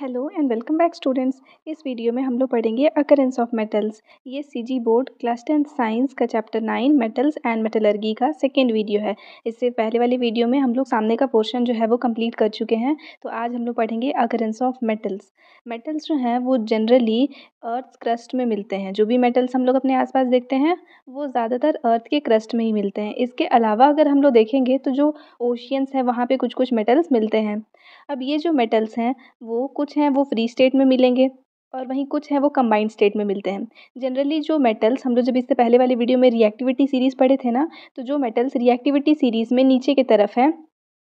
hello and welcome back students इस video में हम लोग पढ़ेंगे अकरेंस ऑफ मेटल्स ये CG board class tenth science का chapter nine metals and metallurgy का सेकेंड वीडियो है इससे पहले वाली वीडियो में हम लोग सामने का पोर्शन जो है वो कंप्लीट कर चुके हैं तो आज हम लोग पढ़ेंगे अकरेंस ऑफ मेटल्स मेटल्स जो हैं वो जनरली अर्थ क्रस्ट में मिलते हैं जो भी मेटल्स हम लोग अपने आसपास देखते हैं वो ज़्यादातर अर्थ के क्रस्ट में ही मिलते हैं इसके अलावा अगर हम लोग देखेंगे तो जो ओशियंस हैं वहाँ पर कुछ कुछ मेटल्स मिलते हैं अब ये जो मेटल्स हैं वो कुछ कुछ हैं वो फ़्री स्टेट में मिलेंगे और वहीं कुछ हैं वो कंबाइंड स्टेट में मिलते हैं जनरली जो मेटल्स हम लोग जब इससे पहले वाली वीडियो में रिएक्टिविटी सीरीज़ पढ़े थे ना तो जो मेटल्स रिएक्टिविटी सीरीज़ में नीचे की तरफ हैं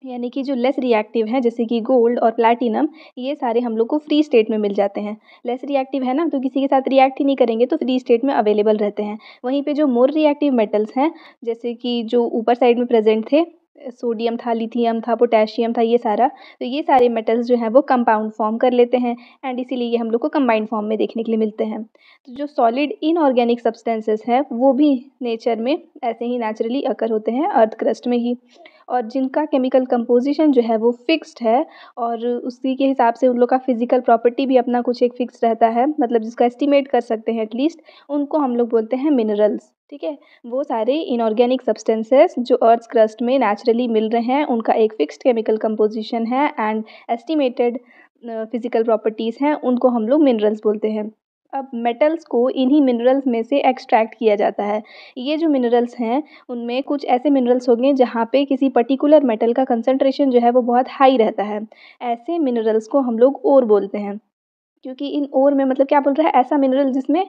यानी कि जो लेस रिएक्टिव है जैसे कि गोल्ड और प्लैटिनम ये सारे हम लोग को फ्री स्टेट में मिल जाते हैं लेस रिएक्टिव है ना तो किसी के साथ रिएक्ट ही नहीं करेंगे तो फ्री स्टेट में अवेलेबल रहते हैं वहीं पे जो मोर रिएक्टिव मेटल्स हैं जैसे कि जो ऊपर साइड में प्रेजेंट थे सोडियम था लिथियम था पोटेशियम था ये सारा तो ये सारे मेटल्स जो हैं वो कंपाउंड फॉर्म कर लेते हैं एंड इसीलिए ये हम लोग को कंबाइंड फॉर्म में देखने के लिए मिलते हैं तो जो सॉलिड इनऑर्गेनिक सब्सटेंसेस हैं वो भी नेचर में ऐसे ही नेचुरली अकर होते हैं अर्थ क्रस्ट में ही और जिनका केमिकल कंपोजिशन जो है वो फिक्स्ड है और उसी के हिसाब से उन लोग का फिजिकल प्रॉपर्टी भी अपना कुछ एक फिक्स रहता है मतलब जिसका एस्टिमेट कर सकते हैं एटलीस्ट उनको हम लोग बोलते हैं मिनरल्स ठीक है वो सारे इनऑर्गेनिक सब्सटेंसेस जो अर्थ क्रस्ट में नेचुरली मिल रहे हैं उनका एक फिक्स्ड केमिकल कंपोजिशन है एंड एस्टिमेटेड फिजिकल प्रॉपर्टीज़ हैं उनको हम लोग मिनरल्स बोलते हैं अब मेटल्स को इन्हीं मिनरल्स में से एक्सट्रैक्ट किया जाता है ये जो मिनरल्स हैं उनमें कुछ ऐसे मिनरल्स होंगे जहाँ पे किसी पर्टिकुलर मेटल का कंसंट्रेशन जो है वो बहुत हाई रहता है ऐसे मिनरल्स को हम लोग और बोलते हैं क्योंकि इन ओर में मतलब क्या बोल रहा है ऐसा मिनरल जिसमें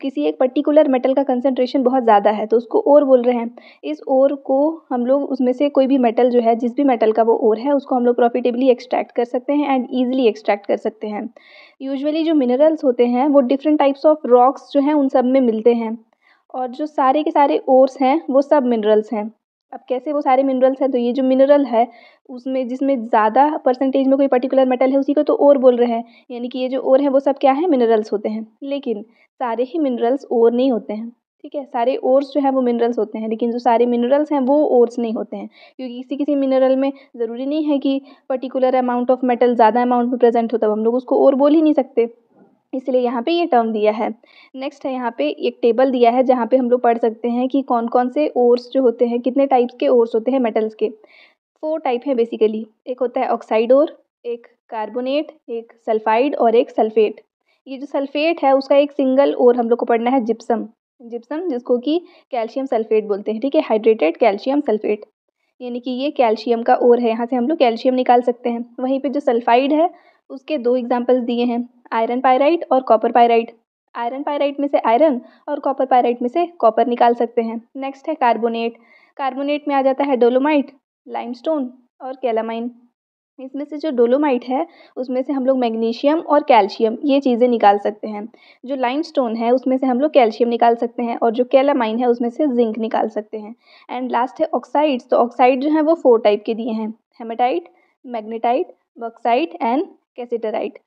किसी एक पर्टिकुलर मेटल का कंसनट्रेशन बहुत ज़्यादा है तो उसको ओर बोल रहे हैं इस ओर को हम लोग उसमें से कोई भी मेटल जो है जिस भी मेटल का वो ओर है उसको हम लोग प्रॉफिटेबली एक्सट्रैक्ट कर सकते हैं एंड ईजिली एक्सट्रैक्ट कर सकते हैं यूजअली जो मिनरल्स होते हैं वो डिफरेंट टाइप्स ऑफ रॉक्स जो हैं उन सब में मिलते हैं और जो सारे के सारे ओर्स हैं वो सब मिनरल्स हैं अब कैसे वो सारे मिनरल्स हैं तो ये जो मिनरल है उसमें जिसमें ज़्यादा परसेंटेज में कोई पर्टिकुलर मेटल है उसी को तो ओर बोल रहे हैं यानी कि ये जो ओर है वो सब क्या है मिनरल्स होते हैं लेकिन सारे ही मिनरल्स ओर नहीं होते हैं ठीक है सारे ओर्स जो है वो मिनरल्स होते हैं लेकिन जो सारे मिनरल्स हैं वो ओर्स नहीं होते हैं क्योंकि किसी किसी मिनरल में ज़रूरी नहीं है कि पर्टिकुलर अमाउंट ऑफ मेटल ज़्यादा अमाउंट में प्रेजेंट हो तब हम लोग उसको ओर बोल ही नहीं सकते इसलिए यहाँ पे ये टर्म दिया है नेक्स्ट है यहाँ पे एक टेबल दिया है जहाँ पे हम लोग पढ़ सकते हैं कि कौन कौन से ओर्स जो होते हैं कितने टाइप्स के ओर्स होते हैं मेटल्स के फोर टाइप हैं बेसिकली एक होता है ऑक्साइड ओर एक कार्बोनेट एक सल्फाइड और एक सल्फेट ये जो सल्फेट है उसका एक सिंगल ओर हम लोग को पढ़ना है जिप्सम जिप्सम जिसको कि कैल्शियम सल्फेट बोलते हैं ठीक है हाइड्रेटेड कैल्शियम सल्फेट यानी कि ये कैल्शियम का ओर है यहाँ से हम लोग कैल्शियम निकाल सकते हैं वहीं पे जो सल्फाइड है उसके दो एग्जाम्पल्स दिए हैं आयरन पायराइट और कॉपर पायराइट आयरन पायराइट में से आयरन और कॉपर पायराइट में से कॉपर निकाल सकते हैं नेक्स्ट है कार्बोनेट कार्बोनेट में आ जाता है डोलोमाइट लाइमस्टोन और कैलामाइन इसमें से जो डोलोमाइट है उसमें से हम लोग मैग्नीशियम और कैल्शियम ये चीज़ें निकाल सकते हैं जो लाइमस्टोन है उसमें से हम लोग कैल्शियम निकाल सकते हैं और जो कैलामाइन है उसमें से जिंक निकाल सकते हैं एंड लास्ट है ऑक्साइड्स तो ऑक्साइड जो हैं वो फोर टाइप के दिए हैं hematite magnetite bauxite and cassiterite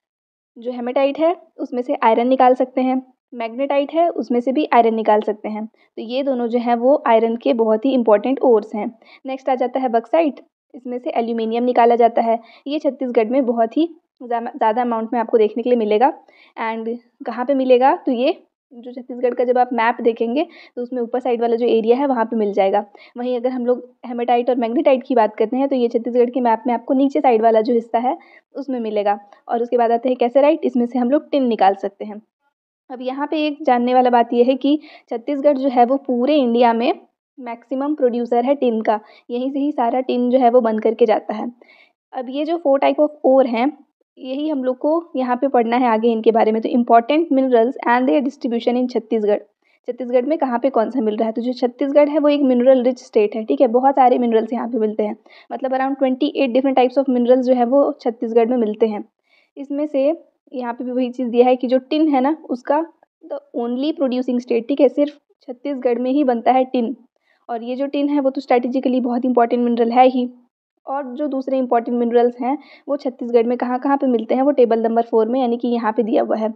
जो हेमेटाइट है उसमें से आयरन निकाल सकते हैं मैग्नेटाइट है उसमें से भी आयरन निकाल सकते हैं तो ये दोनों जो हैं वो आयरन के बहुत ही इंपॉर्टेंट ओर्स हैं नेक्स्ट आ जाता है बक्साइट इसमें से एल्यूमिनियम निकाला जाता है ये छत्तीसगढ़ में बहुत ही ज़्यादा अमाउंट में आपको देखने के लिए मिलेगा एंड कहाँ पे मिलेगा तो ये जो छत्तीसगढ़ का जब आप मैप देखेंगे तो उसमें ऊपर साइड वाला जो एरिया है वहाँ पे मिल जाएगा वहीं अगर हम लोग हेमाटाइट और मैग्नेटाइट की बात करते हैं तो ये छत्तीसगढ़ के मैप में आपको नीचे साइड वाला जो हिस्सा है उसमें मिलेगा और उसके बाद आते हैं कैसेराइट इसमें से हम लोग टिन निकाल सकते हैं अब यहाँ पर एक जानने वाला बात यह है कि छत्तीसगढ़ जो है वो पूरे इंडिया में मैक्सिमम प्रोड्यूसर है टिन का यहीं से ही सारा टिन जो है वो बन करके जाता है अब ये जो फोर टाइप ऑफ ओर हैं यही हम लोग को यहाँ पे पढ़ना है आगे इनके बारे में तो important minerals and their distribution in Chhattisgarh Chhattisgarh में कहाँ पे कौन सा मिल रहा है तो जो छत्तीसगढ़ है वो एक मिनरल रिच स्टेट है ठीक है बहुत सारे मिनरल्स यहाँ पे मिलते हैं मतलब around twenty eight different types of minerals जो है वो छत्तीसगढ़ में मिलते हैं इसमें से यहाँ पे भी वही चीज़ दिया है कि जो टिन है ना उसका द ओनली प्रोड्यूसिंग स्टेट ठीक है सिर्फ छत्तीसगढ़ में ही बनता है टिन और ये जो टिन है वो तो स्ट्रैटेजिकली बहुत इंपॉर्टेंट मिनरल है ही और जो दूसरे इंपॉर्टेंट मिनरल्स हैं वो छत्तीसगढ़ में कहाँ कहाँ पे मिलते हैं वो टेबल नंबर फोर में यानी कि यहाँ पे दिया हुआ है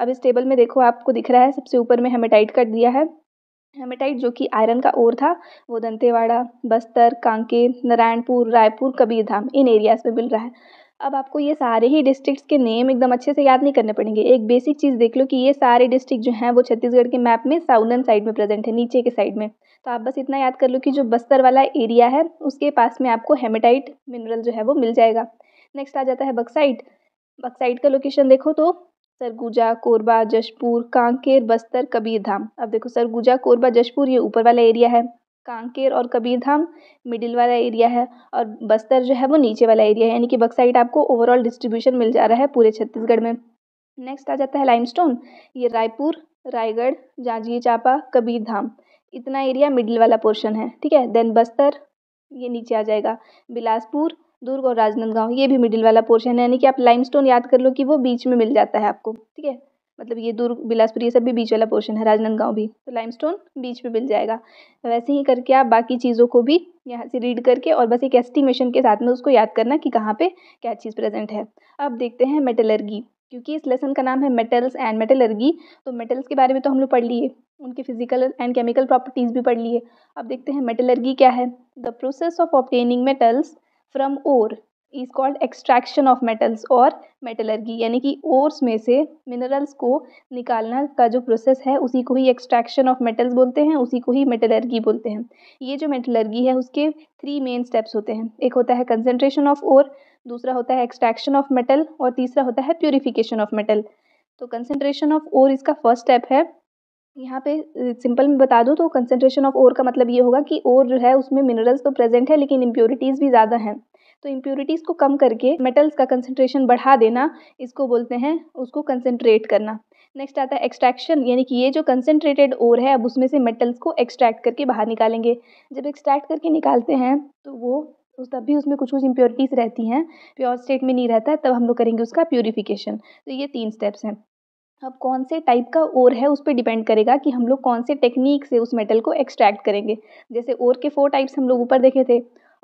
अब इस टेबल में देखो आपको दिख रहा है सबसे ऊपर में हेमेटाइट कट दिया है हेमेटाइट जो कि आयरन का ओर था वो दंतेवाड़ा बस्तर कांकेर नारायणपुर रायपुर कबीरधाम इन एरियाज में मिल रहा है अब आपको ये सारे ही डिस्ट्रिक्ट्स के नेम एकदम अच्छे से याद नहीं करने पड़ेंगे एक बेसिक चीज़ देख लो कि ये सारे डिस्ट्रिक्ट जो हैं वो छत्तीसगढ़ के मैप में साउदर्न साइड में प्रेजेंट है नीचे के साइड में तो आप बस इतना याद कर लो कि जो बस्तर वाला एरिया है उसके पास में आपको हेमेटाइट मिनरल जो है वो मिल जाएगा नेक्स्ट आ जाता है बक्साइड बक्साइड का लोकेशन देखो तो सरगुजा कोरबा जशपुर कांकेर बस्तर कबीरधाम अब देखो सरगुजा कोरबा जशपुर ये ऊपर वाला एरिया है कांकेर और कबीरधाम मिडिल वाला एरिया है और बस्तर जो है वो नीचे वाला एरिया है यानी कि बक्साइड आपको ओवरऑल डिस्ट्रीब्यूशन मिल जा रहा है पूरे छत्तीसगढ़ में नेक्स्ट आ जाता है लाइमस्टोन ये रायपुर रायगढ़ जांजगीर चांपा कबीरधाम इतना एरिया मिडिल वाला पोर्शन है ठीक है देन बस्तर ये नीचे आ जाएगा बिलासपुर दुर्ग और राजनांदगांव ये भी मिडिल वाला पोर्शन है यानी कि आप लाइमस्टोन याद कर लो कि वो बीच में मिल जाता है आपको ठीक है मतलब ये दुर्ग बिलासपुर ये सब भी बीच वाला पोर्शन है राजनांदगांव भी तो लाइमस्टोन बीच में मिल जाएगा वैसे ही करके आप बाकी चीज़ों को भी यहाँ से रीड करके और बस एक एस्टिमेशन के साथ में उसको याद करना कि कहाँ पे क्या चीज़ प्रेजेंट है अब देखते हैं मेटलर्गी क्योंकि इस लेसन का नाम है मेटल्स एंड मेटलर्गी तो मेटल्स के बारे में तो हम लोग पढ़ लिए उनके फिजिकल एंड केमिकल प्रॉपर्टीज़ भी पढ़ लिए अब देखते हैं मेटलर्गी क्या है the process of obtaining metals from ore is called extraction of metals और मेटलर्गी यानी कि ओर्स में से मिनरल्स को निकालना का जो प्रोसेस है उसी को ही एक्सट्रैक्शन ऑफ मेटल्स बोलते हैं उसी को ही मेटलर्गी बोलते हैं ये जो मेटलर्गी है उसके थ्री मेन स्टेप्स होते हैं एक होता है कंसनट्रेशन ऑफ ओर दूसरा होता है एक्सट्रैक्शन ऑफ मेटल और तीसरा होता है प्योरीफिकेशन ऑफ मेटल तो कंसनट्रेशन ऑफ ओर इसका फर्स्ट स्टेप है यहाँ पे सिंपल में बता दूँ तो कंसनट्रेशन ऑफ ओर का मतलब ये होगा कि ओर जो है उसमें मिनरल्स तो प्रेजेंट है लेकिन इम्प्योरिटीज़ भी ज़्यादा हैं तो इम्प्योरिटीज़ को कम करके मेटल्स का कंसनट्रेशन बढ़ा देना इसको बोलते हैं उसको कंसनट्रेट करना नेक्स्ट आता है एक्सट्रैक्शन यानी कि ये जो कंसनट्रेटेड ओर है अब उसमें से मेटल्स को एक्सट्रैक्ट करके बाहर निकालेंगे जब एक्सट्रैक्ट करके निकालते हैं तो वो उस तो तब भी उसमें कुछ कुछ इम्प्योरिटीज़ रहती हैं प्योर स्टेट में नहीं रहता तब हम लोग करेंगे उसका प्योरीफिकेशन तो ये तीन स्टेप्स हैं अब कौन से टाइप का ओर है उस पर डिपेंड करेगा कि हम लोग कौन से टेक्निक से उस मेटल को एक्सट्रैक्ट करेंगे जैसे ओर के फोर टाइप्स हम लोग ऊपर देखे थे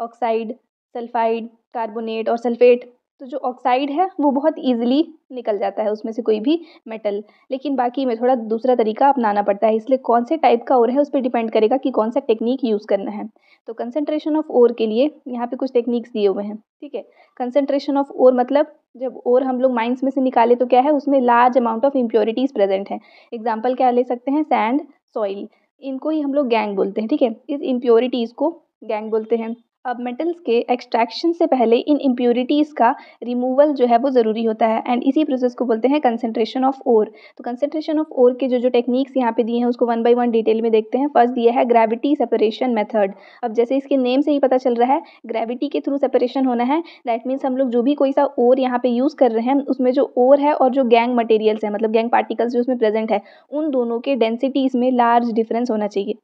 ऑक्साइड सल्फ़ाइड कार्बोनेट और सल्फ़ेट तो जो ऑक्साइड है वो बहुत ईजिली निकल जाता है उसमें से कोई भी मेटल लेकिन बाकी में थोड़ा दूसरा तरीका अपनाना पड़ता है इसलिए कौन से टाइप का ओर है उस पर डिपेंड करेगा कि कौन सा टेक्निक यूज़ करना है तो कंसनट्रेशन ऑफ ओर के लिए यहाँ पे कुछ टेक्निक्स दिए हुए हैं ठीक है कंसनट्रेशन ऑफ ओर मतलब जब ओर हम लोग माइंस में से निकाले तो क्या है उसमें large amount of impurities present हैं एग्जाम्पल क्या ले सकते हैं सैंड सॉइल इनको ही हम लोग गैंग बोलते हैं ठीक है इस इम्प्योरिटीज़ को गैंग बोलते हैं अब मेटल्स के एक्सट्रैक्शन से पहले इन इम्प्योरिटीज़ का रिमूवल जो है वो ज़रूरी होता है एंड इसी प्रोसेस को बोलते हैं कंसनट्रेशन ऑफ ओर तो कंसनट्रेशन ऑफ ओर के जो जो टेक्निक्स यहाँ पे दिए हैं उसको वन बाई वन डिटेल में देखते हैं फर्स्ट दिया है ग्रेविटी सेपरेशन मेथड अब जैसे इसके नेम से ही पता चल रहा है ग्रेविटी के थ्रू सेपरेशन होना है दैट मीन्स हम लोग जो भी कोई सा ओर यहाँ पे यूज़ कर रहे हैं उसमें जो ओर है और जो गैंग मटेरियल्स है मतलब गैंग पार्टिकल्स जो उसमें प्रेजेंट है उन दोनों के डेंसिटीज़ में लार्ज डिफरेंस होना चाहिए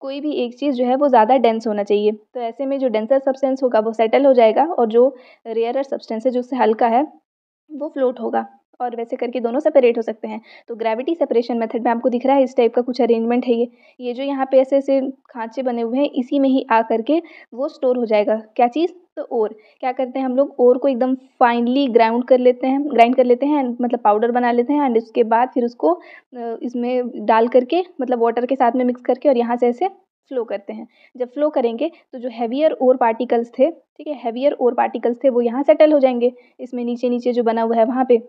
कोई भी एक चीज़ जो है वो ज़्यादा डेंस होना चाहिए तो ऐसे में जो डेंसर सब्सटेंस होगा वो सेटल हो जाएगा और जो रेयरर सब्सटेंस है जो उससे हल्का है वो फ्लोट होगा और वैसे करके दोनों सेपरेट हो सकते हैं तो ग्रेविटी सेपरेशन मेथड में आपको दिख रहा है इस टाइप का कुछ अरेंजमेंट है ये ये जो यहाँ पे ऐसे ऐसे खांचे बने हुए हैं इसी में ही आ करके वो स्टोर हो जाएगा क्या चीज़ तो ओर क्या करते हैं हम लोग ओर को एकदम फाइनली ग्राउंड कर लेते हैं ग्राइंड कर लेते हैं मतलब पाउडर बना लेते हैं एंड उसके बाद फिर उसको इसमें डाल करके मतलब वाटर के साथ में मिक्स करके और यहाँ से ऐसे फ्लो करते हैं जब फ्लो करेंगे तो जो हैवियर ओर पार्टिकल्स थे ठीक है हैवियर ओर पार्टिकल्स थे वो यहाँ सेटल हो जाएंगे इसमें नीचे नीचे जो बना हुआ है वहाँ पे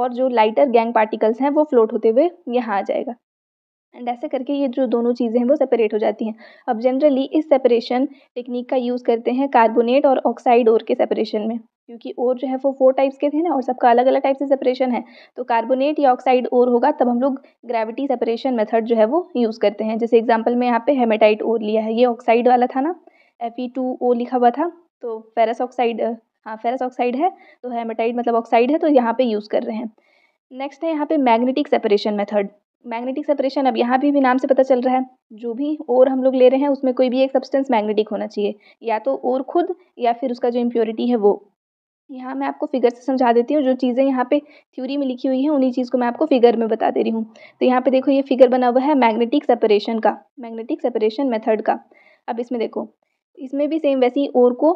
और जो लाइटर गैंग पार्टिकल्स हैं वो फ्लोट होते हुए यहाँ आ जाएगा एंड ऐसे करके ये जो दोनों चीज़ें हैं वो सेपरेट हो जाती हैं अब जनरली इस सेपरेशन टेक्निक का यूज़ करते हैं कार्बोनेट और ऑक्साइड ओर के सेपरेशन में क्योंकि ओर जो है वो फोर टाइप्स के थे ना और सबका अलग अलग टाइप से सेपरेशन है तो कार्बोनेट या ऑक्साइड ओर होगा तब हम लोग ग्रेविटी सेपरेशन मेथड जो है वो यूज़ करते हैं जैसे एग्जाम्पल में यहाँ पे हेमेटाइट ओर लिया है ये ऑक्साइड वाला था ना एफ टू ओ लिखा हुआ था तो फेरस ऑक्साइड हाँ फेरस ऑक्साइड है तो हेमेटाइट मतलब ऑक्साइड है तो यहाँ पर यूज़ कर रहे हैं नेक्स्ट है यहाँ पे magnetic separation method magnetic separation अब यहाँ भी, भी नाम से पता चल रहा है जो भी और हम लोग ले रहे हैं उसमें कोई भी एक सब्सटेंस मैग्नेटिक होना चाहिए या तो और खुद या फिर उसका जो इम्प्योरिटी है वो यहाँ मैं आपको फिगर से समझा देती हूँ जो चीज़ें यहाँ पे थ्योरी में लिखी हुई है उन्हीं चीज़ को मैं आपको फिगर में बता दे रही हूँ तो यहाँ पे देखो ये फिगर बना हुआ है मैग्नेटिक सेपरेशन का मैग्नेटिक सेपरेशन मेथड का अब इसमें देखो इसमें भी सेम वैसे ही ओर को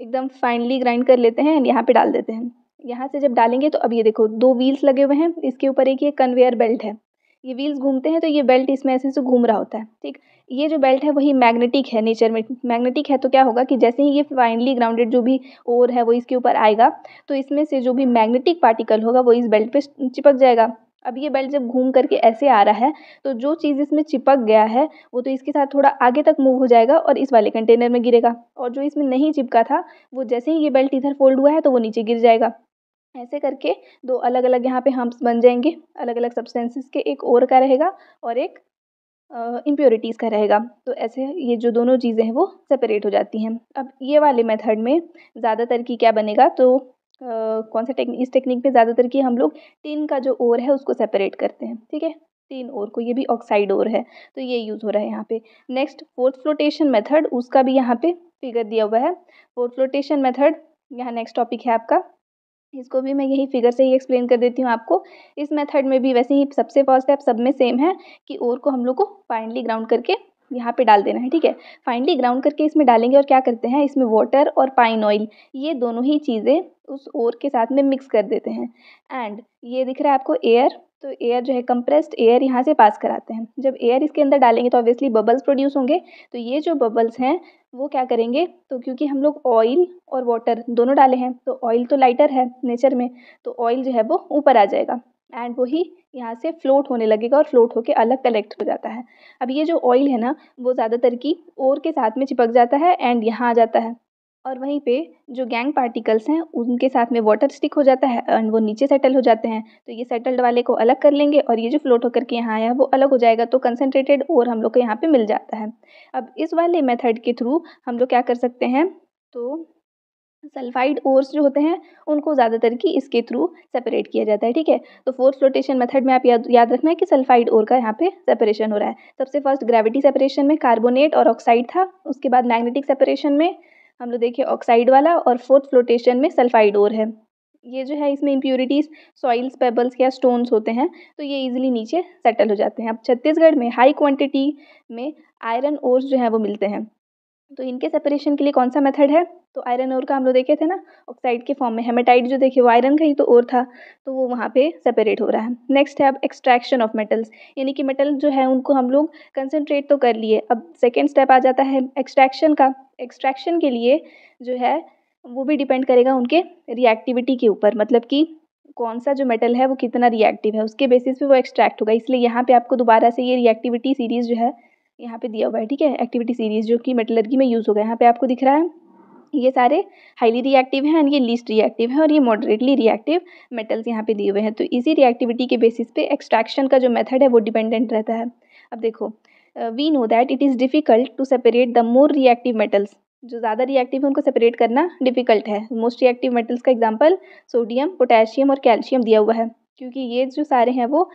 एकदम फाइनली ग्राइंड कर लेते हैं एंड यहाँ पर डाल देते हैं यहाँ से जब डालेंगे तो अब ये देखो दो व्हील्स लगे हुए हैं इसके ऊपर एक ये कन्वेयर बेल्ट है ये व्हील्स घूमते हैं तो ये बेल्ट इसमें ऐसे ऐसे घूम रहा होता है ठीक ये जो बेल्ट है वही मैग्नेटिक है नेचर में मैग्नेटिक है तो क्या होगा कि जैसे ही ये फाइनली ग्राउंडेड जो भी ओर है वो इसके ऊपर आएगा तो इसमें से जो भी मैग्नेटिक पार्टिकल होगा वो इस बेल्ट पे चिपक जाएगा अब ये बेल्ट जब घूम करके ऐसे आ रहा है तो जो चीज़ इसमें चिपक गया है वो तो इसके साथ थोड़ा आगे तक मूव हो जाएगा और इस वाले कंटेनर में गिरेगा और जो इसमें नहीं चिपका था वो जैसे ही ये बेल्ट इधर फोल्ड हुआ है तो वो नीचे गिर जाएगा ऐसे करके दो अलग अलग यहाँ पे हम्प्स बन जाएंगे अलग अलग सब्सटेंसेस के एक ओर का रहेगा और एक इम्प्योरिटीज़ का रहेगा तो ऐसे ये जो दोनों चीज़ें हैं वो सेपरेट हो जाती हैं अब ये वाले मेथड में ज़्यादातर की क्या बनेगा तो Uh, कौन सा टेक्निक इस टेक्निक में ज़्यादातर की हम लोग टिन का जो ओर है उसको सेपरेट करते हैं ठीक है तीन ओर को ये भी ऑक्साइड ओर है तो ये यूज़ हो रहा है यहाँ पे नेक्स्ट फोर्थ फ्लोटेशन मेथड उसका भी यहाँ पे फिगर दिया हुआ है फोर्थ फ्लोटेशन मेथड यहाँ नेक्स्ट टॉपिक है आपका इसको भी मैं यही फिगर से ही एक्सप्लेन कर देती हूँ आपको इस मेथड में भी वैसे ही सबसे फर्स्ट स्टेप सब में सेम है कि ओर को हम लोग को फाइनली ग्राउंड करके यहाँ पे डाल देना है ठीक है फाइनली ग्राउंड करके इसमें डालेंगे और क्या करते हैं इसमें वाटर और पाइन ऑयल ये दोनों ही चीज़ें उस ओर के साथ में मिक्स कर देते हैं एंड ये दिख रहा है आपको एयर तो एयर जो है कंप्रेस्ड एयर यहाँ से पास कराते हैं जब एयर इसके अंदर डालेंगे तो ऑब्वियसली बबल्स प्रोड्यूस होंगे तो ये जो बबल्स हैं वो क्या करेंगे तो क्योंकि हम लोग ऑयल और वाटर दोनों डाले हैं तो ऑयल तो लाइटर है नेचर में तो ऑयल जो है वो ऊपर आ जाएगा एंड वही यहाँ से फ्लोट होने लगेगा और फ्लोट होकर अलग कलेक्ट हो जाता है अब ये जो ऑयल है ना वो ज़्यादातर की ओर के साथ में चिपक जाता है एंड यहाँ आ जाता है और वहीं पे जो गैंग पार्टिकल्स हैं उनके साथ में वाटर स्टिक हो जाता है एंड वो नीचे सेटल हो जाते हैं तो ये सेटल्ड वाले को अलग कर लेंगे और ये जो फ्लोट होकर के यहाँ आया है वो अलग हो जाएगा तो कंसनट्रेटेड और हम लोग को यहाँ पे मिल जाता है अब इस वाले मेथड के थ्रू हम लोग क्या कर सकते हैं तो सल्फाइड ओर्स जो होते हैं उनको ज़्यादातर की इसके थ्रू सेपरेट किया जाता है ठीक है तो फोर्थ रोटेशन मेथड में आप याद याद रखना है कि सल्फाइड ओर का यहाँ पे सेपरेशन हो रहा है सबसे फर्स्ट ग्रेविटी सेपरेशन में कार्बोनेट और ऑक्साइड था उसके बाद मैग्नेटिक सेपरेशन में हम लोग देखिए ऑक्साइड वाला और फोर्थ फ्लोटेशन में सल्फाइड ओर है ये जो है इसमें इम्प्योरिटीज़ सॉइल्स पेबल्स या स्टोन्स होते हैं तो ये इजीली नीचे सेटल हो जाते हैं अब छत्तीसगढ़ में हाई क्वांटिटी में आयरन ओर्स जो है वो मिलते हैं तो इनके सेपरेशन के लिए कौन सा मेथड है तो आयरन और का हम लोग देखे थे ना ऑक्साइड के फॉर्म में हेमेटाइट जो देखे वो आयरन का ही तो और था तो वो वहाँ पे सेपरेट हो रहा है नेक्स्ट है अब एक्सट्रैक्शन ऑफ मेटल्स यानी कि मेटल जो है उनको हम लोग कंसनट्रेट तो कर लिए अब सेकेंड स्टेप आ जाता है एक्सट्रैक्शन का एक्सट्रैक्शन के लिए जो है वो भी डिपेंड करेगा उनके रिएक्टिविटी के ऊपर मतलब कि कौन सा जो मेटल है वो कितना रिएक्टिव है उसके बेसिस पे वो एक्सट्रैक्ट होगा इसलिए यहाँ पे आपको दोबारा से ये रिएक्टिविटी सीरीज़ जो है यहाँ पे दिया हुआ है ठीक है एक्टिविटी सीरीज जो कि मेटलर्गी में यूज़ होगा यहाँ पे आपको दिख रहा है ये सारे हाईली रिएक्टिव हैं एंड ये लीस्ट रिएक्टिव है और ये मॉडरेटली रिएक्टिव मेटल्स यहाँ पे दिए हुए हैं तो इसी रिएक्टिविटी के बेसिस पे एक्सट्रैक्शन का जो मेथड है वो डिपेंडेंट रहता है अब देखो we know that it is difficult to separate the more reactive metals जो ज़्यादा रिएक्टिव है उनको सेपरेट करना डिफिकल्ट है मोस्ट रिएक्टिव मेटल्स का एग्जाम्पल सोडियम पोटेशियम और कैल्शियम दिया हुआ है क्योंकि ये जो सारे हैं वो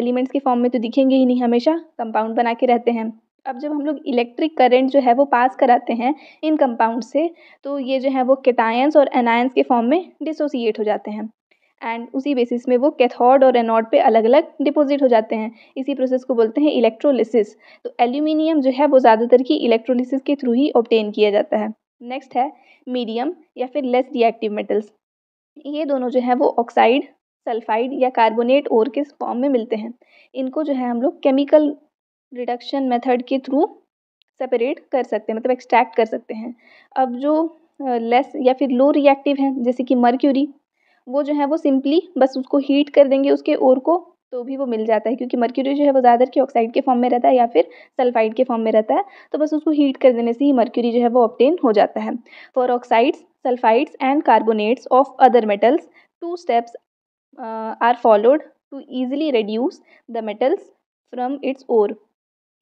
एलिमेंट्स के फॉर्म में तो दिखेंगे ही नहीं हमेशा कंपाउंड बना के रहते हैं अब जब हम लोग इलेक्ट्रिक करंट जो है वो पास कराते हैं इन कंपाउंड से तो ये जो है वो केटायंस और एनायंस के फॉर्म में डिसोसिएट हो जाते हैं एंड उसी बेसिस में वो कैथोड और एनोड पे अलग अलग डिपॉजिट हो जाते हैं इसी प्रोसेस को बोलते हैं इलेक्ट्रोलिसिस तो एल्यूमिनियम जो है वो ज़्यादातर की इलेक्ट्रोलिसिस के थ्रू ही ऑप्टेन किया जाता है नेक्स्ट है मीडियम या फिर लेस रिएक्टिव मेटल्स ये दोनों जो है वो ऑक्साइड सल्फाइड या कार्बोनेट और किस फॉर्म में मिलते हैं इनको जो है हम लोग केमिकल रिडक्शन मेथड के थ्रू सेपरेट कर सकते हैं मतलब एक्सट्रैक्ट कर सकते हैं अब जो लेस या फिर लो रिएक्टिव हैं जैसे कि मर्क्यूरी वो जो है वो सिंपली बस उसको हीट कर देंगे उसके ओर को तो भी वो मिल जाता है क्योंकि मर्क्यूरी जो है वो ज़्यादातर के ऑक्साइड के फॉर्म में रहता है या फिर सल्फाइड के फॉर्म में रहता है तो बस उसको हीट कर देने से ही मर्क्यूरी जो है वो ऑप्टेन हो जाता है for oxides sulphides and carbonates of other metals two steps uh, are followed to easily reduce the metals from its ore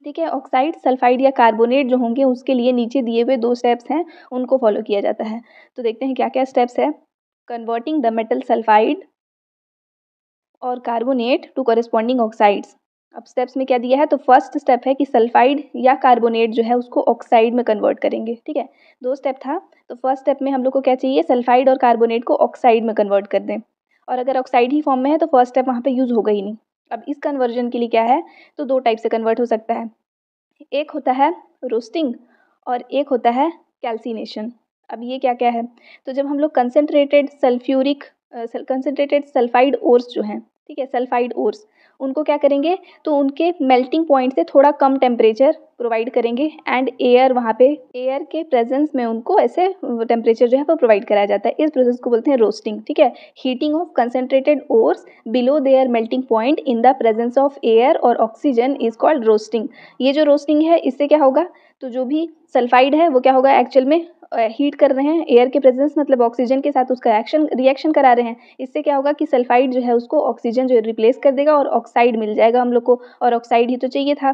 ठीक है ऑक्साइड सल्फाइड या कार्बोनेट जो होंगे उसके लिए नीचे दिए हुए दो स्टेप्स हैं उनको फॉलो किया जाता है तो देखते हैं क्या क्या स्टेप्स है कन्वर्टिंग द मेटल सल्फाइड और कार्बोनेट टू करस्पॉन्डिंग ऑक्साइड्स अब स्टेप्स में क्या दिया है तो फर्स्ट स्टेप है कि सल्फाइड या कार्बोनेट जो है उसको ऑक्साइड में कन्वर्ट करेंगे ठीक है दो स्टेप था तो फर्स्ट स्टेप में हम लोग को क्या चाहिए सल्फाइड और कार्बोनेट को ऑक्साइड में कन्वर्ट कर दें और अगर ऑक्साइड ही फॉर्म में है तो फर्स्ट स्टेप वहाँ पे यूज़ होगा ही नहीं अब इस कन्वर्जन के लिए क्या है तो दो टाइप से कन्वर्ट हो सकता है एक होता है रोस्टिंग और एक होता है कैल्सिनेशन अब ये क्या क्या है तो जब हम लोग concentrated sulphuric concentrated sulphide ores जो हैं ठीक है सल्फाइड ओर्स उनको क्या करेंगे तो उनके मेल्टिंग पॉइंट से थोड़ा कम टेम्परेचर प्रोवाइड करेंगे एंड एयर वहाँ पे एयर के प्रेजेंस में उनको ऐसे टेम्परेचर जो है वो प्रोवाइड कराया जाता है इस प्रोसेस को बोलते हैं रोस्टिंग ठीक है heating of concentrated ores below their melting point in the presence of air और ऑक्सीजन इज कॉल्ड रोस्टिंग ये जो रोस्टिंग है इससे क्या होगा तो जो भी सल्फाइड है वो क्या होगा एक्चुअल में हीट कर रहे हैं एयर के प्रेजेंस मतलब ऑक्सीजन के साथ उसका एक्शन रिएक्शन करा रहे हैं इससे क्या होगा कि सल्फाइड जो है उसको ऑक्सीजन जो है रिप्लेस कर देगा और ऑक्साइड मिल जाएगा हम लोग को और ऑक्साइड ही तो चाहिए था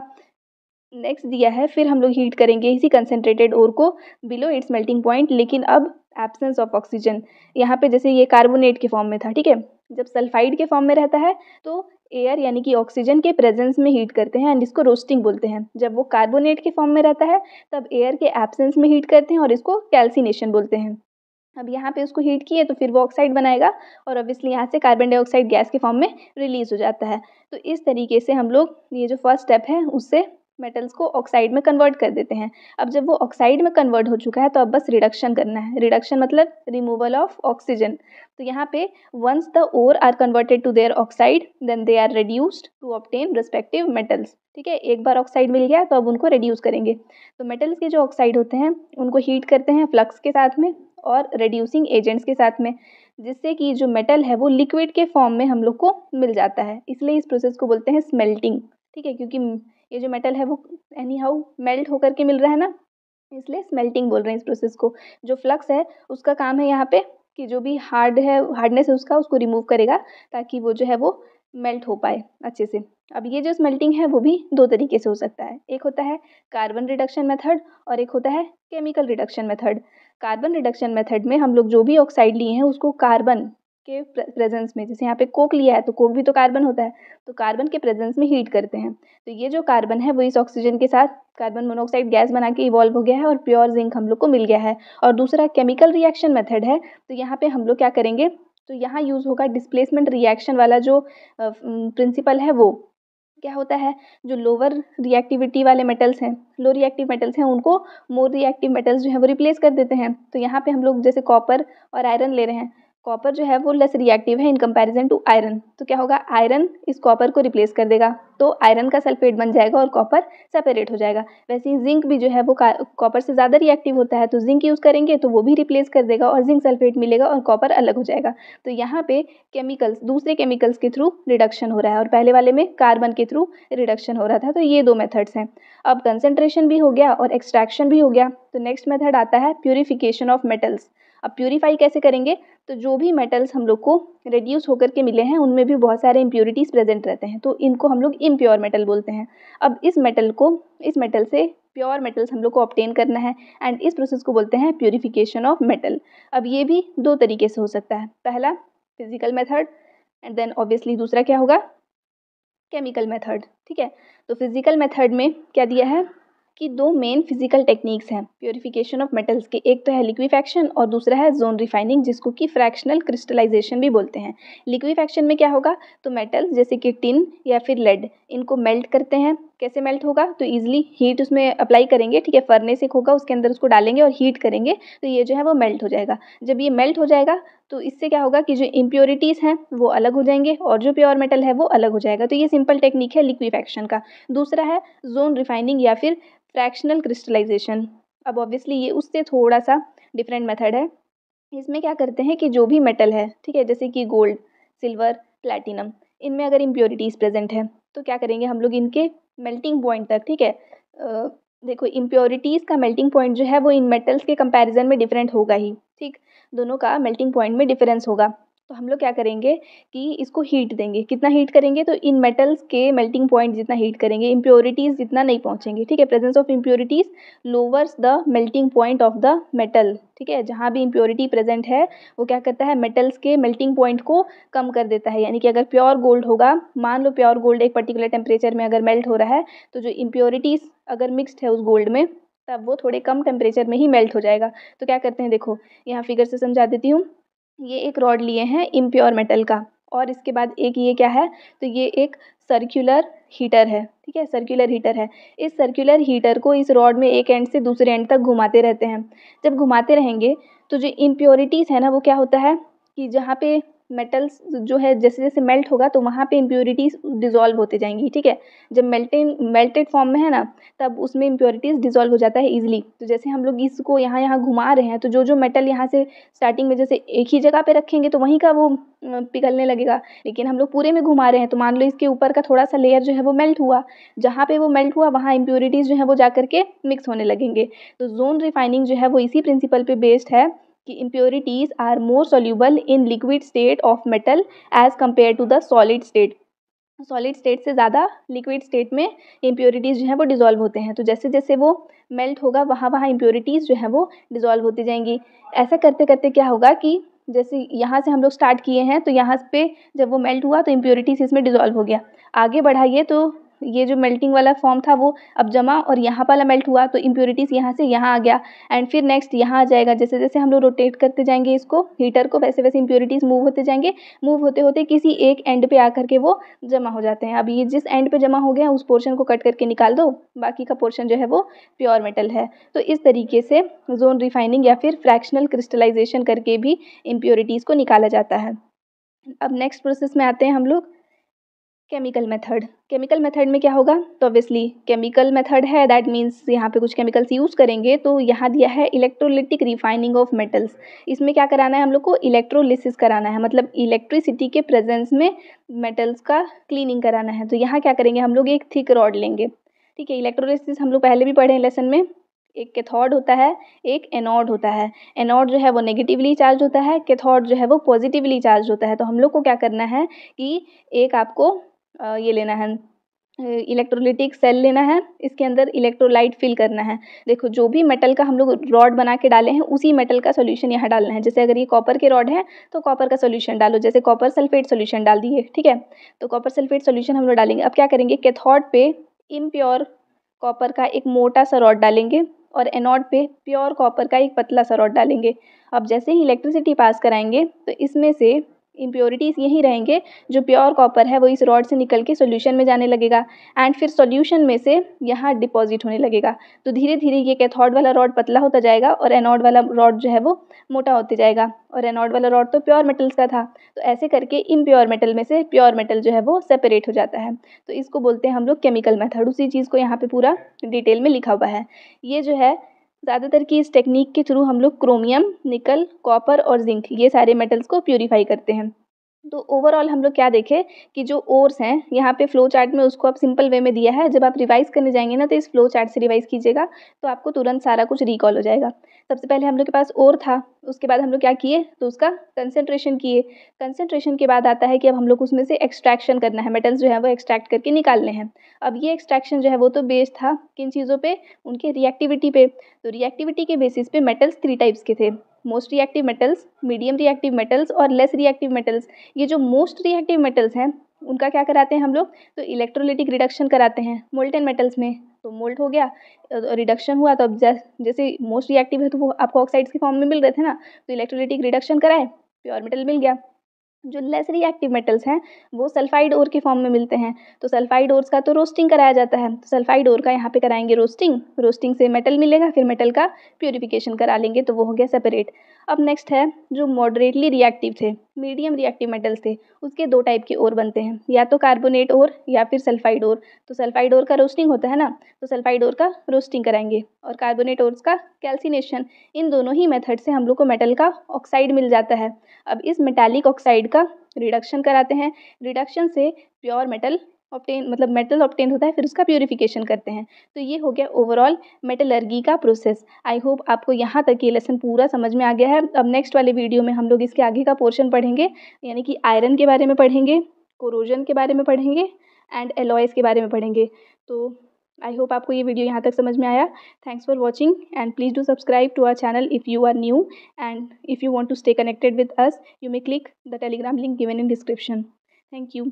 नेक्स्ट दिया है फिर हम लोग हीट करेंगे इसी कंसेंट्रेटेड ओर को बिलो इट्स मेल्टिंग पॉइंट लेकिन अब एब्सेंस ऑफ ऑक्सीजन यहाँ पे जैसे ये कार्बोनेट के फॉर्म में था ठीक है जब सल्फाइड के फॉर्म में रहता है तो एयर यानी कि ऑक्सीजन के प्रेजेंस में हीट करते हैं एंड इसको रोस्टिंग बोलते हैं जब वो कार्बोनेट के फॉर्म में रहता है तब एयर के एब्सेंस में हीट करते हैं और इसको कैल्सिनेशन बोलते हैं अब यहाँ पे उसको हीट किए तो फिर वो ऑक्साइड बनाएगा और ऑब्वियसली यहाँ से कार्बन डाइऑक्साइड गैस के फॉर्म में रिलीज हो जाता है तो इस तरीके से हम लोग ये जो फर्स्ट स्टेप है उससे मेटल्स को ऑक्साइड में कन्वर्ट कर देते हैं अब जब वो ऑक्साइड में कन्वर्ट हो चुका है तो अब बस रिडक्शन करना है रिडक्शन मतलब रिमूवल ऑफ ऑक्सीजन तो यहाँ पे once the ore are converted to their oxide then they are reduced to obtain respective metals ठीक है एक बार ऑक्साइड मिल गया तो अब उनको रिड्यूस करेंगे तो मेटल्स के जो ऑक्साइड होते हैं उनको हीट करते हैं फ्लक्स के साथ में और रिड्यूसिंग एजेंट्स के साथ में जिससे कि जो मेटल है वो लिक्विड के फॉर्म में हम लोग को मिल जाता है इसलिए इस प्रोसेस को बोलते हैं स्मेल्टिंग ठीक है क्योंकि ये जो मेटल है वो एनी हाउ मेल्ट होकर के मिल रहा है ना इसलिए स्मेल्टिंग बोल रहे हैं इस प्रोसेस को जो फ्लक्स है उसका काम है यहाँ पे कि जो भी हार्ड है हार्डनेस है उसका उसको रिमूव करेगा ताकि वो जो है वो मेल्ट हो पाए अच्छे से अब ये जो स्मेल्टिंग है वो भी दो तरीके से हो सकता है एक होता है कार्बन रिडक्शन मेथड और एक होता है chemical reduction method carbon reduction method में हम लोग जो भी ऑक्साइड लिए हैं उसको कार्बन के प्रेजेंस में जैसे यहाँ पे कोक लिया है तो कोक भी तो कार्बन होता है तो कार्बन के प्रेजेंस में हीट करते हैं तो ये जो कार्बन है वो इस ऑक्सीजन के साथ कार्बन मोनोऑक्साइड गैस बना के इवॉल्व हो गया है और प्योर जिंक हम लोग को मिल गया है और दूसरा केमिकल रिएक्शन मेथड है तो यहाँ पे हम लोग क्या करेंगे तो यहाँ यूज़ होगा डिस्प्लेसमेंट रिएक्शन वाला जो प्रिंसिपल है वो क्या होता है जो लोअर रिएक्टिविटी वाले मेटल्स हैं लो रिएक्टिव मेटल्स हैं उनको मोर रिएक्टिव मेटल्स जो है वो रिप्लेस कर देते हैं तो यहाँ पे हम लोग जैसे कॉपर और आयरन ले रहे हैं कॉपर जो है वो लेस रिएक्टिव है इन कंपैरिजन टू आयरन तो क्या होगा आयरन इस कॉपर को रिप्लेस कर देगा तो आयरन का सल्फेट बन जाएगा और कॉपर सेपरेट हो जाएगा वैसे ही जिंक भी जो है वो कॉपर से ज़्यादा रिएक्टिव होता है तो जिंक यूज़ करेंगे तो वो भी रिप्लेस कर देगा और जिंक सल्फेट मिलेगा और कॉपर अलग हो जाएगा तो यहाँ पर केमिकल्स दूसरे केमिकल्स के थ्रू रिडक्शन हो रहा है और पहले वाले में कार्बन के थ्रू रिडक्शन हो रहा था तो ये दो मेथड्स हैं अब कंसनट्रेशन भी हो गया और एक्सट्रैक्शन भी हो गया तो नेक्स्ट मेथड आता है प्योरीफिकेशन ऑफ मेटल्स अब प्योरीफाई कैसे करेंगे तो जो भी मेटल्स हम लोग को रिड्यूस होकर के मिले हैं उनमें भी बहुत सारे इम्प्योरिटीज़ प्रेजेंट रहते हैं तो इनको हम लोग इम्प्योर मेटल बोलते हैं अब इस मेटल को इस मेटल से प्योर मेटल्स हम लोग को ऑप्टेन करना है एंड इस प्रोसेस को बोलते हैं प्योरीफिकेशन ऑफ मेटल अब ये भी दो तरीके से हो सकता है पहला physical method and then obviously दूसरा क्या होगा केमिकल मेथड ठीक है तो फिजिकल मेथड में क्या दिया है इसकी दो मेन फिजिकल टेक्निक्स हैं प्योरीफिकेशन ऑफ मेटल्स के एक तो है लिक्विफैक्शन और दूसरा है जोन रिफाइनिंग जिसको कि फ्रैक्शनल क्रिस्टलाइजेशन भी बोलते हैं लिक्विफैक्शन में क्या होगा तो मेटल्स जैसे कि टिन या फिर लेड इनको मेल्ट करते हैं कैसे मेल्ट होगा तो ईजिली हीट उसमें अप्लाई करेंगे ठीक है फर्नेस एक होगा उसके अंदर उसको डालेंगे और हीट करेंगे तो ये जो है वो मेल्ट हो जाएगा जब ये मेल्ट हो जाएगा तो इससे क्या होगा कि जो इम्प्योरिटीज़ हैं वो अलग हो जाएंगे और जो प्योर मेटल है वो अलग हो जाएगा तो ये सिंपल टेक्निक है लिक्विफैक्शन का दूसरा है जोन रिफाइनिंग या फिर फ्रैक्शनल क्रिस्टलाइजेशन अब ऑब्वियसली ये उससे थोड़ा सा डिफरेंट मेथड है इसमें क्या करते हैं कि जो भी मेटल है ठीक है जैसे कि गोल्ड सिल्वर प्लैटिनम इनमें अगर इम्प्योरिटीज़ प्रेजेंट है तो क्या करेंगे हम लोग इनके मेल्टिंग पॉइंट तक ठीक है आ, देखो इम्प्योरिटीज़ का मेल्टिंग पॉइंट जो है वो इन मेटल्स के कंपैरिजन में डिफरेंट होगा ही ठीक दोनों का मेल्टिंग पॉइंट में डिफरेंस होगा तो हम लोग क्या करेंगे कि इसको हीट देंगे कितना हीट करेंगे तो इन मेटल्स के मेल्टिंग पॉइंट जितना हीट करेंगे इम्प्योरिटीज़ जितना नहीं पहुँचेंगे ठीक है presence of impurities lowers the melting point of the metal ठीक है जहाँ भी इम्प्योरिटी प्रेजेंट है वो क्या करता है मेटल्स के मेल्टिंग पॉइंट को कम कर देता है यानी कि अगर प्योर गोल्ड होगा मान लो प्योर गोल्ड एक पर्टिकुलर टेम्परेचर में अगर मेल्ट हो रहा है तो जो इम्प्योरिटीज़ अगर मिक्सड है उस गोल्ड में तब वो थोड़े कम टेम्परेचर में ही मेल्ट हो जाएगा तो क्या करते हैं देखो यहाँ फिगर से समझा देती हूँ ये एक रॉड लिए हैं इम्प्योर मेटल का और इसके बाद एक ये क्या है तो ये एक सर्कुलर हीटर है ठीक है सर्कुलर हीटर है इस सर्कुलर हीटर को इस रॉड में एक एंड से दूसरे एंड तक घुमाते रहते हैं जब घुमाते रहेंगे तो जो इम्प्योरिटीज़ है ना वो क्या होता है कि जहाँ पे मेटल्स जो है जैसे जैसे मेल्ट होगा तो वहाँ पे इम्प्योरिटीज़ डिज़ोल्व होते जाएंगी ठीक है जब मेल्टेड मेल्टेड फॉर्म में है ना तब उसमें इम्प्योरिटीज़ डिजोल्व हो जाता है ईजिली तो जैसे हम लोग इसको यहाँ यहाँ घुमा रहे हैं तो जो जो मेटल यहाँ से स्टार्टिंग में जैसे एक ही जगह पर रखेंगे तो वहीं का वो पिघलने लगेगा लेकिन हम लोग पूरे में घुमा रहे हैं तो मान लो इसके ऊपर का थोड़ा सा लेयर जो है वो मेल्ट हुआ जहाँ पे वो मेल्ट हुआ वहाँ इम्प्योरिटीज़ जो है वो जा करके मिक्स होने लगेंगे तो जोन रिफाइनिंग जो है वो इसी प्रिंसिपल पे बेस्ड है कि impurities are more soluble in liquid state of metal as compare to the solid state solid state से ज़्यादा लिक्विड स्टेट में इम्प्योरिटीज़ जो हैं वो डिज़ोल्व होते हैं तो जैसे जैसे वो मेल्ट होगा वहाँ वहाँ इम्प्योरिटीज़ जो हैं वो डिज़ोल्व होती जाएंगी ऐसा करते करते क्या होगा कि जैसे यहाँ से हम लोग स्टार्ट किए हैं तो यहाँ पे जब वो मेल्ट हुआ तो इम्प्योरिटीज इसमें डिज़ोल्व हो गया आगे बढ़ाइए तो ये जो मेल्टिंग वाला फॉर्म था वो अब जमा और यहाँ वाला मेल्ट हुआ तो इम्प्योरिटीज़ यहाँ से यहाँ आ गया एंड फिर नेक्स्ट यहाँ आ जाएगा जैसे जैसे हम लोग रोटेट करते जाएंगे इसको हीटर को वैसे वैसे इम्प्योरिटीज़ मूव होते जाएंगे मूव होते होते किसी एक एंड पे आकर के वो जमा हो जाते हैं अब ये जिस एंड पे जमा हो गया उस पोर्शन को कट करके निकाल दो बाकी का पोर्शन जो है वो प्योर मेटल है तो इस तरीके से जोन रिफाइनिंग या फिर फ्रैक्शनल क्रिस्टलाइजेशन करके भी इम्प्योरिटीज़ को निकाला जाता है अब नेक्स्ट प्रोसेस में आते हैं हम लोग केमिकल मेथड केमिकल मेथड में क्या होगा तो ऑब्वियसली केमिकल मेथड है दैट मीन्स यहाँ पे कुछ केमिकल्स यूज़ करेंगे तो यहाँ दिया है इलेक्ट्रोलिटिक रिफाइनिंग ऑफ मेटल्स इसमें क्या कराना है हम लोग को इलेक्ट्रोलिसिस कराना है मतलब इलेक्ट्रिसिटी के प्रेजेंस में मेटल्स का क्लीनिंग कराना है तो यहाँ क्या करेंगे हम लोग एक थिक रॉड लेंगे ठीक है इलेक्ट्रोलिसिस हम लोग पहले भी पढ़े हैं लेसन में एक कैथोड होता है एक एनोड होता है एनोड जो है वो नेगेटिवली चार्ज होता है कैथोड जो है वो पॉजिटिवली चार्ज होता है तो हम लोग को क्या करना है कि एक आपको ये लेना है इलेक्ट्रोलिटिक सेल लेना है इसके अंदर इलेक्ट्रोलाइट फिल करना है देखो जो भी मेटल का हम लोग रॉड बना के डाले हैं उसी मेटल का सॉल्यूशन यहाँ डालना है जैसे अगर ये कॉपर के रॉड है तो कॉपर का सॉल्यूशन डालो जैसे कॉपर सल्फेट सॉल्यूशन डाल दिए ठीक है तो कॉपर सल्फेट सोल्यूशन हम लोग डालेंगे अब क्या करेंगे कैथॉड पे इमप्योर कॉपर का एक मोटा सा रॉड डालेंगे और एनॉड पे प्योर कॉपर का एक पतला सा रॉड डालेंगे अब जैसे ही इलेक्ट्रिसिटी पास कराएंगे तो इसमें से इम्प्योरिटीज़ यहीं रहेंगे जो प्योर कॉपर है वो इस रॉड से निकल के सॉल्यूशन में जाने लगेगा एंड फिर सॉल्यूशन में से यहाँ डिपॉजिट होने लगेगा तो धीरे धीरे ये कैथोड वाला रॉड पतला होता जाएगा और एनोड वाला रॉड जो है वो मोटा होते जाएगा और एनोड वाला रॉड तो प्योर मेटल्स का था तो ऐसे करके इम्प्योर मेटल में से प्योर मेटल जो है वो सेपरेट हो जाता है तो इसको बोलते हैं हम लोग केमिकल मैथड उसी चीज़ को यहाँ पर पूरा डिटेल में लिखा हुआ है ये जो है ज़्यादातर की इस टेक्निक के थ्रू हम लोग क्रोमियम निकल कॉपर और जिंक ये सारे मेटल्स को प्योरीफाई करते हैं तो ओवरऑल हम लोग क्या देखें कि जो ओर्स हैं यहाँ पे फ्लो चार्ट में उसको आप सिंपल वे में दिया है जब आप रिवाइज़ करने जाएंगे ना तो इस फ्लो चार्ट से रिवाइज़ कीजिएगा तो आपको तुरंत सारा कुछ रिकॉल हो जाएगा सबसे पहले हम लोग के पास ओर था उसके बाद हम लोग क्या किए तो उसका कंसेंट्रेशन किए कंसेंट्रेशन के बाद आता है कि अब हम लोग उसमें से एक्सट्रैक्शन करना है मेटल्स जो है वो एक्सट्रैक्ट करके निकालने हैं अब ये एक्सट्रैक्शन जो है वो तो बेस्ड था किन चीज़ों पर उनके रिएक्टिविटी पे तो रिएक्टिविटी के बेसिस पे मेटल्स थ्री टाइप्स के थे most reactive metals medium reactive metals और लेस रिएक्टिव मेटल्स ये जो मोस्ट रिएक्टिव मेटल्स हैं उनका क्या कराते हैं हम लोग तो इलेक्ट्रोलिटिक रिडक्शन कराते हैं मोल्टन मेटल्स में तो मोल्ट हो गया रिडक्शन हुआ तो अब जैसे मोस्ट रिएक्टिव है तो वो आपको ऑक्साइड्स के फॉर्म में मिल रहे थे ना तो इलेक्ट्रोलिटिक रिडक्शन कराए प्योर मेटल मिल गया जो लेस रिएक्टिव मेटल्स हैं वो सल्फाइड ओर के फॉर्म में मिलते हैं तो सल्फाइड ओर्स का तो रोस्टिंग कराया जाता है तो सल्फाइड ओर का यहाँ पे कराएंगे रोस्टिंग रोस्टिंग से मेटल मिलेगा फिर मेटल का प्योरीफिकेशन करा लेंगे तो वो हो गया सेपरेट अब नेक्स्ट है जो मॉडरेटली रिएक्टिव थे मीडियम रिएक्टिव मेटल्स थे उसके दो टाइप के ओर बनते हैं या तो कार्बोनेट और या फिर सल्फाइड ओर तो सल्फाइड ओर का रोस्टिंग होता है ना तो सल्फाइड ओर का रोस्टिंग कराएंगे और कार्बोनेट ओर का कैल्सिनेशन इन दोनों ही मेथड से हम लोग को मेटल का ऑक्साइड मिल जाता है अब इस मेटालिक ऑक्साइड का रिडक्शन कराते हैं रिडक्शन से प्योर मेटल ऑप्टेन मतलब मेटल ऑप्टेन होता है फिर उसका प्योरीफिकेशन करते हैं तो ये हो गया ओवरऑल मेटलर्गी का प्रोसेस आई होप आपको यहाँ तक ये लेसन पूरा समझ में आ गया है अब नेक्स्ट वाले वीडियो में हम लोग इसके आगे का पोर्शन पढ़ेंगे यानी कि आयरन के बारे में पढ़ेंगे कोरोजन के बारे में पढ़ेंगे एंड एलॉयस के बारे में पढ़ेंगे तो आई होप आपको ये वीडियो यहाँ तक समझ में आया thanks for watching and please do subscribe to our channel if you are new and if you want to stay connected with us you may click the Telegram link given in description thank you